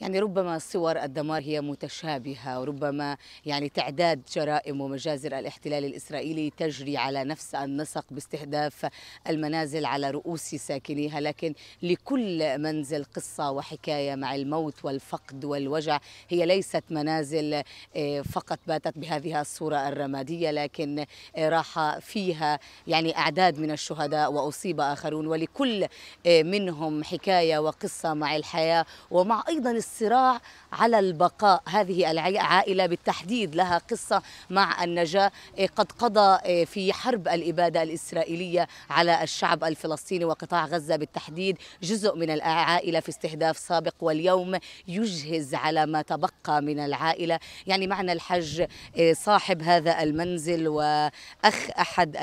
يعني ربما صور الدمار هي متشابهة وربما يعني تعداد جرائم ومجازر الاحتلال الإسرائيلي تجري على نفس النسق باستهداف المنازل على رؤوس ساكنيها لكن لكل منزل قصة وحكاية مع الموت والفقد والوجع هي ليست منازل آه، فقط باتت بهذه الصورة الرمادية لكن آه، راح فيها يعني أعداد من الشهداء وأصيب آخرون ولكل آه، منهم حكاية وقصة مع الحياة ومع أيضا الصراع على البقاء هذه العائلة بالتحديد لها قصة مع النجاة إيه، قد قضى إيه، في حرب الإبادة الإسرائيلية على الشعب الفلسطيني وقطاع غزة بالتحديد جزء من العائلة في استهداف سابق واليوم يجهز على ما تبقى من العائلة يعني معنا الحج إيه، صاحب هذا المنزل وأخ أحد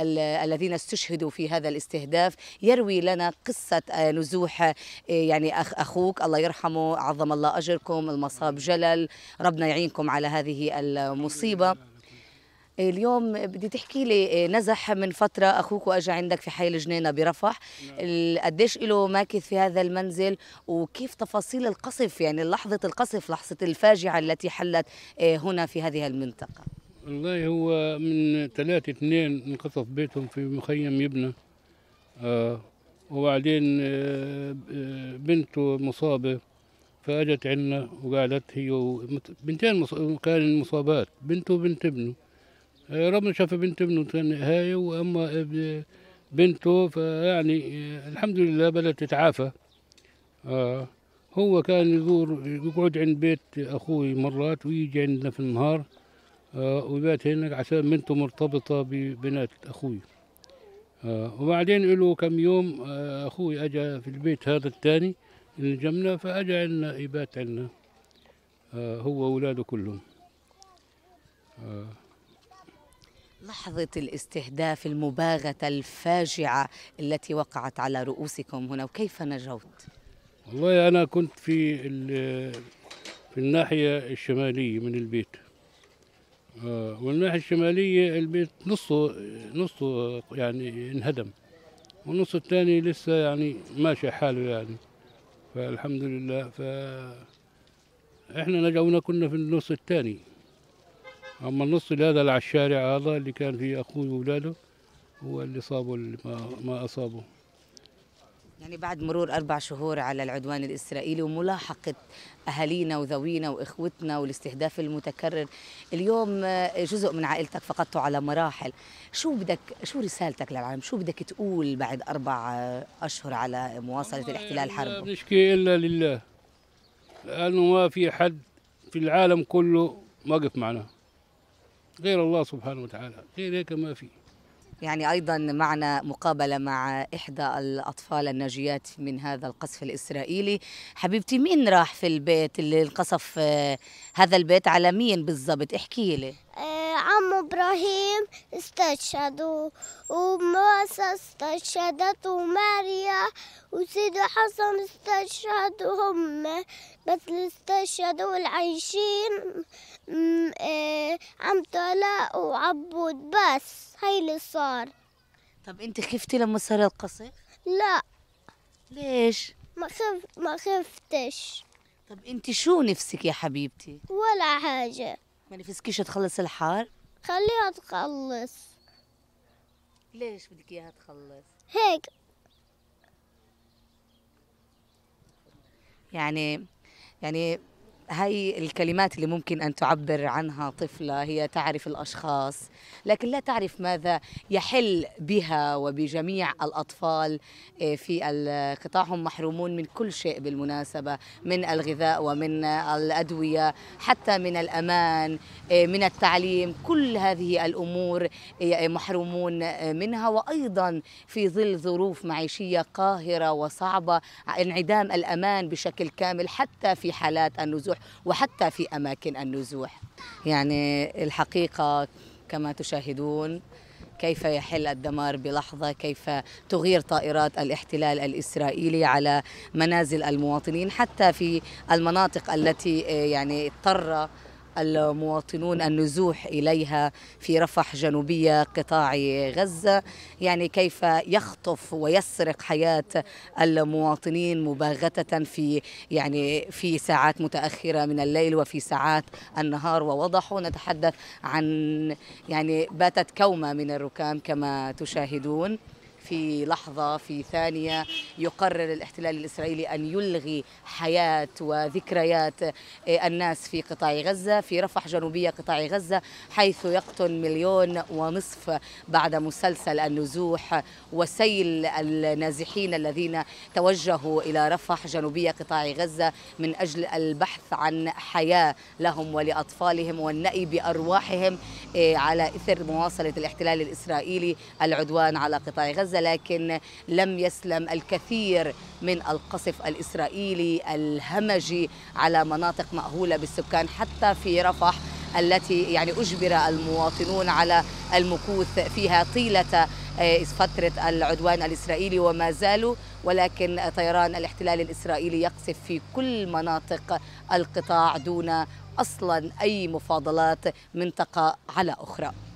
الذين استشهدوا في هذا الاستهداف يروي لنا قصة آه، نزوح يعني أخ أخوك الله يرحمه عظم الله أجركم المصاب جلل ربنا يعينكم على هذه المصيبة اليوم بدي تحكي لي آه، نزح من فترة أخوك وأجا عندك في حي الجنينة برفح قديش له ماكث في هذا المنزل وكيف تفاصيل القصف يعني لحظة القصف لحظة الفاجعة التي حلت آه، هنا في هذه المنطقة والله هو من ثلاثة اثنين انقصف بيتهم في مخيم يبنى آه وبعدين آه, آه، بنته مصابة فاجت عنا وقالت هي بنتين كان مصابات بنته وبنت ابنه آه، ربنا شاف بنت ابنه هاي واما بنته فيعني الحمد لله بدأت تتعافى آه هو كان يزور يقعد عند بيت اخوي مرات ويجي عندنا في النهار آه، ويبات هناك عشان بنته مرتبطه ببنات اخوي آه وبعدين له كم يوم آه، اخوي اجى في البيت هذا الثاني انجمنا فأجى عنا إبات آه هو وأولاده كلهم آه لحظة الاستهداف المباغتة الفاجعة التي وقعت على رؤوسكم هنا وكيف نجوت؟ والله أنا كنت في في الناحية الشمالية من البيت آه، والناحية الشمالية البيت نصه نصه يعني انهدم والنص الثاني لسه يعني ماشي حاله يعني فالحمد لله ف احنا نجونا كنا في النص الثاني اما النص اللي هذا على الشارع هذا اللي كان فيه اخوه واولاده هو اللي صابه اللي ما, ما اصابه يعني بعد مرور أربع شهور على العدوان الإسرائيلي وملاحقة أهالينا وذوينا وإخوتنا والاستهداف المتكرر اليوم آه، جزء من عائلتك فقدته على مراحل شو بدك شو رسالتك للعالم شو بدك تقول بعد أربع آه، أشهر على مواصلة الاحتلال الحرب نشكي إلا لله لأنه ما في حد في العالم كله واقف معنا غير الله سبحانه وتعالى غير هيك ما في يعني أيضا معنا مقابلة مع إحدى الأطفال الناجيات من هذا القصف الإسرائيلي حبيبتي مين راح في البيت اللي انقصف آه، هذا البيت على مين بالضبط احكي لي آه، عم إبراهيم استشهدوا وموسى استشهدت وماريا وسيدي حسن استشهدوا هم بس اللي استشهدوا العايشين إيه، عم طلاء وعبود بس هاي اللي صار طب انت خفتي لما صار القصف؟ لا ليش؟ ما خف ما خفتش طب انت شو نفسك يا حبيبتي؟ ولا حاجة ما نفسكيش تخلص الحار؟ خليها تخلص ليش بدك اياها تخلص؟ هيك يعني يعني هاي الكلمات اللي ممكن أن تعبر عنها طفلة هي تعرف الأشخاص لكن لا تعرف ماذا يحل بها وبجميع الأطفال آه، في القطاع هم محرومون من كل شيء بالمناسبة من الغذاء ومن الأدوية حتى من الأمان آه، من التعليم كل هذه الأمور آه، يعني محرومون منها وأيضا في ظل ظروف معيشية قاهرة وصعبة انعدام الأمان بشكل كامل حتى في حالات النزول النزوح وحتى في أماكن النزوح يعني الحقيقة كما تشاهدون كيف يحل الدمار بلحظة كيف تغير طائرات الاحتلال الإسرائيلي على منازل المواطنين حتى في المناطق التي آه، يعني اضطر المواطنون النزوح إليها في رفح جنوبية قطاع غزة يعني كيف يخطف ويسرق حياة المواطنين مباغتة في يعني في ساعات متأخرة من الليل وفي ساعات النهار ووضحوا نتحدث عن يعني باتت كومة من الركام كما تشاهدون في لحظة في ثانية يقرر الاحتلال الإسرائيلي أن يلغي حياة وذكريات آه، الناس في قطاع غزة في رفح جنوبية قطاع غزة حيث يقتل مليون ونصف بعد مسلسل النزوح وسيل النازحين الذين توجهوا إلى رفح جنوبية قطاع غزة من أجل البحث عن حياة لهم ولأطفالهم والنأي بأرواحهم آه، على إثر مواصلة الاحتلال الإسرائيلي العدوان على قطاع غزة غزة لكن لم يسلم الكثير من القصف الإسرائيلي الهمجي على مناطق مأهولة بالسكان حتى في رفح التي يعني أجبر المواطنون على المكوث فيها طيلة آه، فترة العدوان الإسرائيلي وما زالوا ولكن طيران الاحتلال الإسرائيلي يقصف في كل مناطق القطاع دون أصلا أي مفاضلات منطقة على أخرى